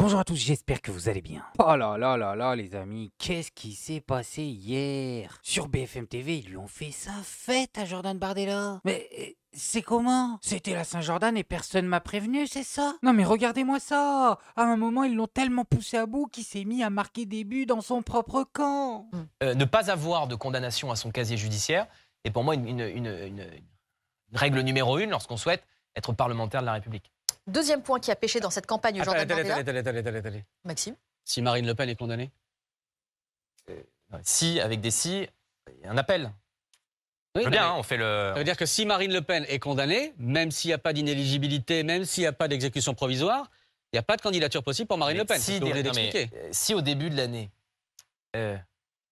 Bonjour à tous, j'espère que vous allez bien. Oh là là là là les amis, qu'est-ce qui s'est passé hier Sur BFM TV, ils lui ont fait sa fête à Jordan Bardella. Mais euh, c'est comment C'était la Saint-Jordan et personne m'a prévenu, c'est ça Non mais regardez-moi ça À un moment, ils l'ont tellement poussé à bout qu'il s'est mis à marquer des buts dans son propre camp. Euh, ne pas avoir de condamnation à son casier judiciaire est pour moi une, une règle numéro une lorsqu'on souhaite être parlementaire de la République. Deuxième point qui a pêché dans cette campagne jean Maxime Si Marine Le Pen est condamnée euh, Si, avec des si, il y a un appel. Oui, bien, hein, on fait le... Ça veut dire que si Marine Le Pen est condamnée, même s'il n'y a pas d'inéligibilité, même s'il n'y a pas d'exécution provisoire, il n'y a pas de candidature possible pour Marine Le Pen. Si, au début de l'année, euh,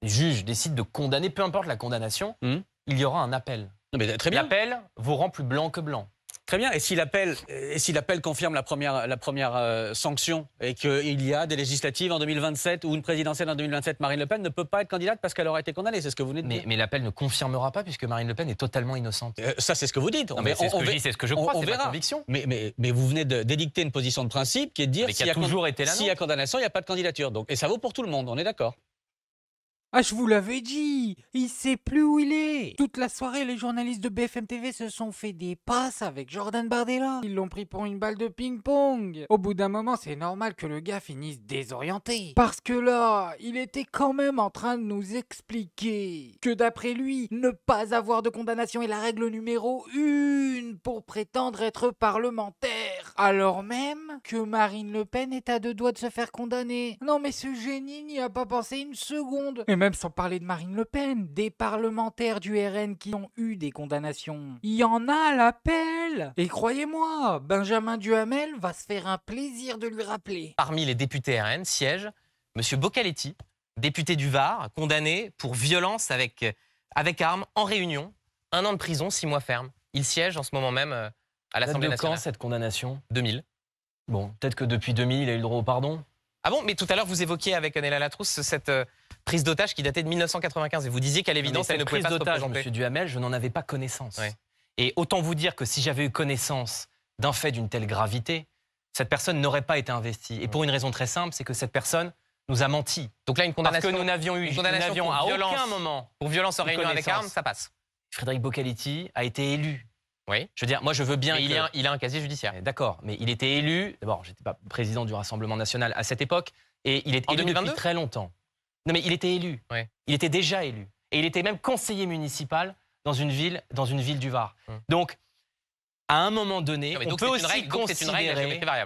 les juges décident de condamner, peu importe la condamnation, hmm. il y aura un appel. très bien. L'appel vous rend plus blanc que blanc. Très bien. Et si l'appel, et si l'appel confirme la première, la première euh, sanction et qu'il y a des législatives en 2027 ou une présidentielle en 2027, Marine Le Pen ne peut pas être candidate parce qu'elle aura été condamnée. C'est ce que vous venez de mais, dire. Mais l'appel ne confirmera pas puisque Marine Le Pen est totalement innocente. Euh, ça, c'est ce que vous dites. C'est ce, on, que je conviction. Mais, mais, vous venez de dédicter une position de principe qui est de dire s'il y, a toujours été s'il y a condamnation, il n'y a pas de candidature. Donc, et ça vaut pour tout le monde. On est d'accord. Ah, je vous l'avais dit Il sait plus où il est Toute la soirée, les journalistes de BFM TV se sont fait des passes avec Jordan Bardella. Ils l'ont pris pour une balle de ping-pong. Au bout d'un moment, c'est normal que le gars finisse désorienté. Parce que là, il était quand même en train de nous expliquer que d'après lui, ne pas avoir de condamnation est la règle numéro une pour prétendre être parlementaire. Alors même que Marine Le Pen est à deux doigts de se faire condamner. Non mais ce génie n'y a pas pensé une seconde même sans parler de Marine Le Pen, des parlementaires du RN qui ont eu des condamnations. Il y en a à l'appel Et croyez-moi, Benjamin Duhamel va se faire un plaisir de lui rappeler. Parmi les députés RN siège M. Bocaletti, député du Var, condamné pour violence avec, euh, avec arme en réunion, un an de prison, six mois ferme. Il siège en ce moment même euh, à l'Assemblée nationale. quand cette condamnation 2000. Bon, peut-être que depuis 2000, il a eu le droit au pardon. Ah bon Mais tout à l'heure, vous évoquiez avec Anela Latrousse cette, euh, prise d'otage qui datait de 1995. Et vous disiez qu'à l'évidence, elle ne pouvait pas prise d'otage, Monsieur Duhamel, je n'en avais pas connaissance. Et autant vous dire que si j'avais eu connaissance d'un fait d'une telle gravité, cette personne n'aurait pas été investie. Et pour une raison très simple, c'est que cette personne nous a menti. Donc là, une condamnation. Parce que nous n'avions eu à aucun moment. Pour violence en réunion avec armes, ça passe. Frédéric Bocaliti a été élu. Oui. Je veux dire, moi, je veux bien. Que... Il, un, il, a un, casier judiciaire. Eh, d'accord, mais il était élu. D'abord, j'étais pas président du Rassemblement national à cette époque, et il est élu depuis très longtemps. Non, mais il était élu. Il était déjà élu. Et il était même conseiller municipal dans une ville, dans une ville du Var. Hum. Donc, à un moment donné, on, peut aussi règle, considérer,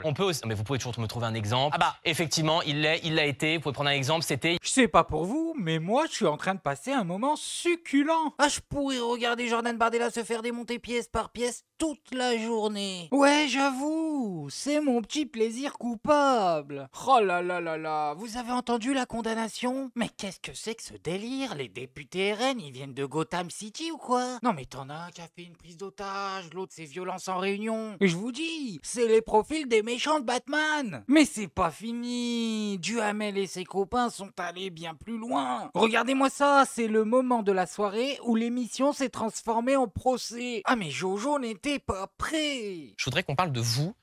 on peut mais vous pouvez toujours me trouver un exemple. Ah bah. Effectivement, il l'a il été. Vous pouvez prendre un exemple, c'était. Je sais pas pour vous, mais moi, je suis en train de passer un moment succulent. Ah, je pourrais regarder Jordan Bardella se faire démonter pièce par pièce toute la journée. Ouais, j'avoue, c'est mon petit plaisir coupable. Oh là là là là, vous avez entendu la condamnation Mais qu'est-ce que c'est que ce délire Les députés RN, ils viennent de Gotham City ou quoi Non, mais t'en as un qui a fait une prise d'otage, l'autre c'est violent en réunion. Je vous dis, c'est les profils des méchants de Batman. Mais c'est pas fini. Duhamel et ses copains sont allés bien plus loin. Regardez-moi ça, c'est le moment de la soirée où l'émission s'est transformée en procès. Ah mais Jojo n'était pas prêt. Je voudrais qu'on parle de vous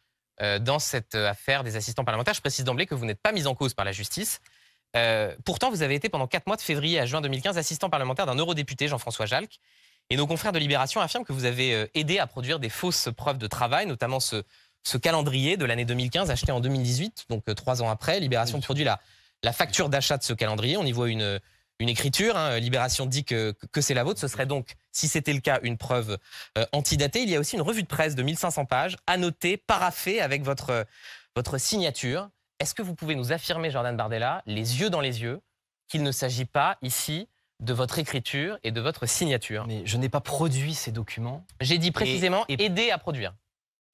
euh, dans cette euh, affaire des assistants parlementaires. Je précise d'emblée que vous n'êtes pas mis en cause par la justice. Euh, pourtant, vous avez été pendant 4 mois de février à juin 2015 assistant parlementaire d'un eurodéputé, Jean-François Jalc, et nos confrères de Libération affirment que vous avez euh, aidé à produire des fausses preuves de travail, notamment ce, calendrier de l'année 2015 acheté en 2018, donc euh, trois ans après. Libération produit la, facture d'achat de ce calendrier. On y voit une, écriture. Hein. Libération dit que, c'est la vôtre. Ce serait donc, si c'était le cas, une preuve euh, antidatée. Il y a aussi une revue de presse de 1500 pages, annotée, paraffée avec votre signature. Est-ce que vous pouvez nous affirmer, Jordan Bardella, les yeux dans les yeux, qu'il ne s'agit pas ici de votre écriture et de votre signature. Mais je n'ai pas produit ces documents. J'ai dit précisément aider à produire.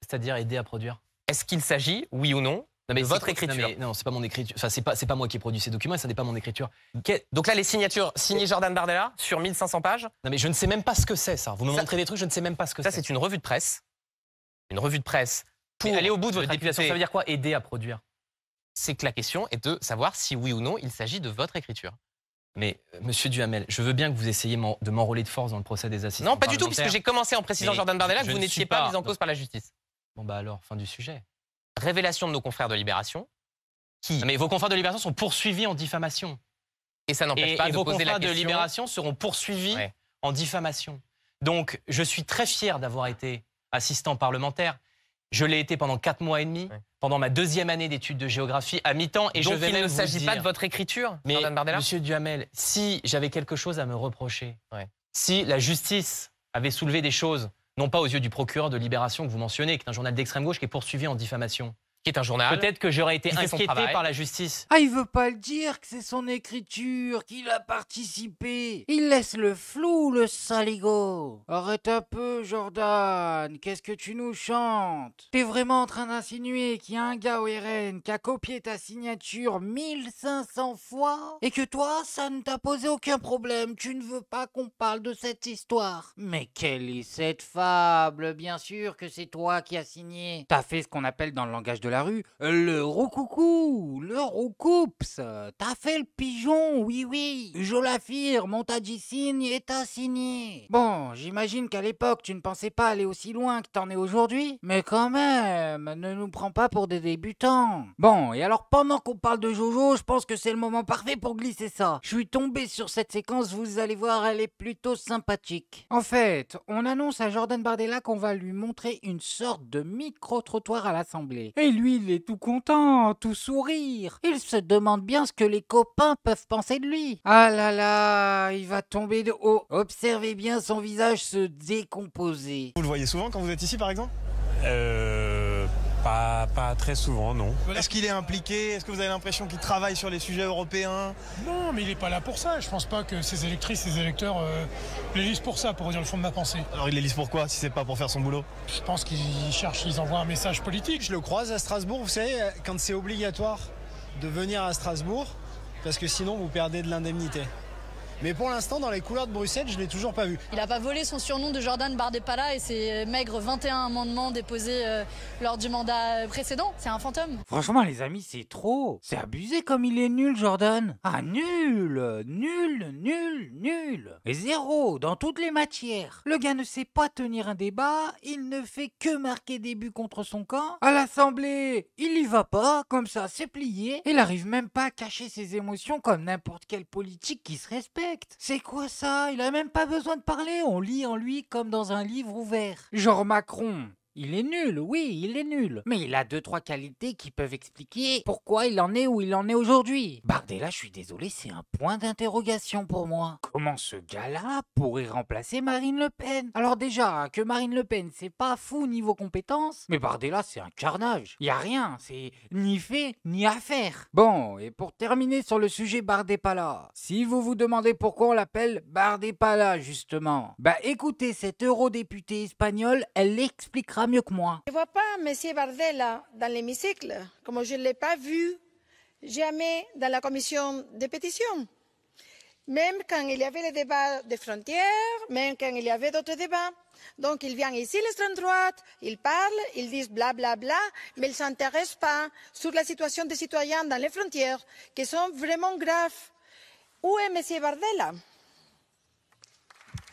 C'est-à-dire aider à produire. Est-ce qu'il s'agit, oui ou non, mais de votre écriture Non, non c'est pas mon écriture. Enfin, c'est pas, moi qui ai produit ces documents, et ça n'est pas mon écriture. Donc là, les signatures signées Jordan Bardella sur 1500 pages. Non, mais je ne sais même pas ce que c'est, ça. Vous me montrez des trucs, je ne sais même pas ce que c'est. Ça, c'est une revue de presse. Une revue de presse. Pour aller au bout de votre députation, ça veut dire quoi Aider à produire. C'est que la question est de savoir si oui ou non il s'agit de votre écriture. Mais, euh, monsieur Duhamel, je veux bien que vous essayiez de m'enrôler de force dans le procès des assises. Non, pas du tout, puisque j'ai commencé en précisant Jordan Bardella que vous n'étiez pas, mis en cause par la justice. Bon, bah alors, fin du sujet. Révélation de nos confrères de Libération. Qui ah, Mais vos confrères de Libération sont poursuivis en diffamation. Et ça n'empêche pas de vos poser la question. de Libération seront poursuivis en diffamation. Donc, je suis très fier d'avoir été assistant parlementaire je l'ai été pendant quatre mois et demi, pendant ma deuxième année d'études de géographie à mi-temps. Et Donc je il ne s'agit pas de votre écriture, mais Monsieur Duhamel, si j'avais quelque chose à me reprocher, si la justice avait soulevé des choses, non pas aux yeux du procureur de Libération que vous mentionnez, qui est un journal d'extrême gauche qui est poursuivi en diffamation, un journal. Peut-être que j'aurais été inquiété par la justice. Ah, il veut pas le dire que c'est son écriture, qu'il a participé. Il laisse le flou, le saligo. Arrête un peu, Jordan. Qu'est-ce que tu nous chantes T'es vraiment en train d'insinuer qu'il y a un gars au RN qui a copié ta signature 1500 fois et que toi, ça ne t'a posé aucun problème. Tu ne veux pas qu'on parle de cette histoire. Mais quelle est cette fable Bien sûr que c'est toi qui as signé. T'as fait ce qu'on appelle dans le langage de la rue euh, Le rocoucou, le roucoups, euh, t'as fait le pigeon, oui, oui. Je l'affirme, mon t'a et t'as signé. Bon, j'imagine qu'à l'époque, tu ne pensais pas aller aussi loin que t'en es aujourd'hui. Mais quand même, ne nous prends pas pour des débutants. Bon, et alors pendant qu'on parle de Jojo, je pense que c'est le moment parfait pour glisser ça. Je suis tombé sur cette séquence, vous allez voir, elle est plutôt sympathique. En fait, on annonce à Jordan Bardella qu'on va lui montrer une sorte de micro-trottoir à l'Assemblée. Et lui, il est tout content, tout sourire. Il se demande bien ce que les copains peuvent penser de lui. Ah là là, il va tomber de haut. Observez bien son visage se décomposer. Vous le voyez souvent quand vous êtes ici, par exemple Euh pas, très souvent, non. Est-ce qu'il est impliqué Est-ce que vous avez l'impression qu'il travaille sur les sujets européens Non, mais il n'est pas là pour ça. Je pense pas que ces électrices, ces électeurs euh, les lisent pour ça, pour dire le fond de ma pensée. Alors il lisent pour quoi si c'est pas pour faire son boulot Je pense qu'ils cherchent, ils envoient un message politique. Je le croise à Strasbourg, vous savez, quand c'est obligatoire de venir à Strasbourg, parce que sinon vous perdez de l'indemnité. Mais pour l'instant, dans les couleurs de Bruxelles, je ne l'ai toujours pas vu. Il a pas volé son surnom de Jordan Bardepala et ses maigres 21 amendements déposés euh, lors du mandat euh, précédent. C'est un fantôme. Franchement, les amis, c'est trop. C'est abusé comme il est nul, Jordan. Ah, nul, nul, nul, nul. Et zéro dans toutes les matières. Le gars ne sait pas tenir un débat. Il ne fait que marquer des buts contre son camp. À l'Assemblée, il y va pas. Comme ça, c'est plié. Il n'arrive même pas à cacher ses émotions comme n'importe quel politique qui se respecte. C'est quoi ça Il a même pas besoin de parler, on lit en lui comme dans un livre ouvert. Genre Macron, il est nul, oui, il est nul. Mais il a deux trois qualités qui peuvent expliquer pourquoi il en est où il en est aujourd'hui. Bardella, je suis désolé, c'est un point d'interrogation pour moi. Comment ce gars-là pourrait remplacer Marine Le Pen Alors déjà, que Marine Le Pen, c'est pas fou niveau compétences, mais Bardella, c'est un carnage. Y a rien, c'est ni fait ni à faire. Bon, et pour terminer sur le sujet Bardella, si vous vous demandez pourquoi on l'appelle Bardella, justement, bah écoutez cette eurodéputée espagnole, elle l'expliquera je ne vois pas M. Bardella dans l'hémicycle, comme je ne l'ai pas vu jamais dans la commission des pétitions. Même quand il y avait le débat des frontières, même quand il y avait d'autres débats. Donc il vient ici, l'extrême droite, il parle, ils disent blablabla, bla mais il ne s'intéressent pas sur la situation des citoyens dans les frontières, qui sont vraiment graves. Où est M. Bardella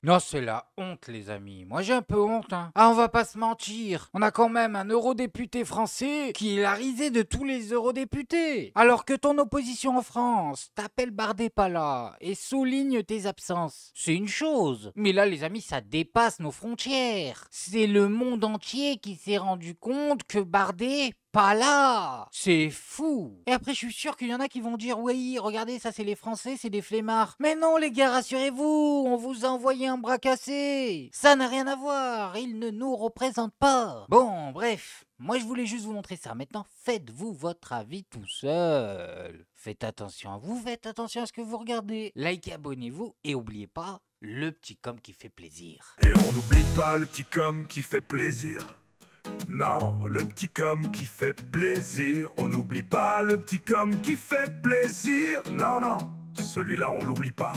non, c'est la honte, les amis. Moi, j'ai un peu honte. Hein. Ah, on va pas se mentir. On a quand même un eurodéputé français qui est la risée de tous les eurodéputés. Alors que ton opposition en France t'appelle Bardet pas là et souligne tes absences, c'est une chose. Mais là, les amis, ça dépasse nos frontières. C'est le monde entier qui s'est rendu compte que Bardet pas là C'est fou Et après, je suis sûr qu'il y en a qui vont dire Oui, regardez, ça c'est les Français, c'est des flemmards. Mais non, les gars, rassurez-vous, on vous a envoyé un bras cassé Ça n'a rien à voir, ils ne nous représentent pas Bon, bref, moi je voulais juste vous montrer ça. Maintenant, faites-vous votre avis tout seul. Faites attention à vous, faites attention à ce que vous regardez. Likez, abonnez-vous et oubliez pas le petit comme qui fait plaisir. Et on n'oublie pas le petit com qui fait plaisir. Non, le petit comme qui fait plaisir. On n'oublie pas le petit comme qui fait plaisir. Non, non, celui-là, on l'oublie pas.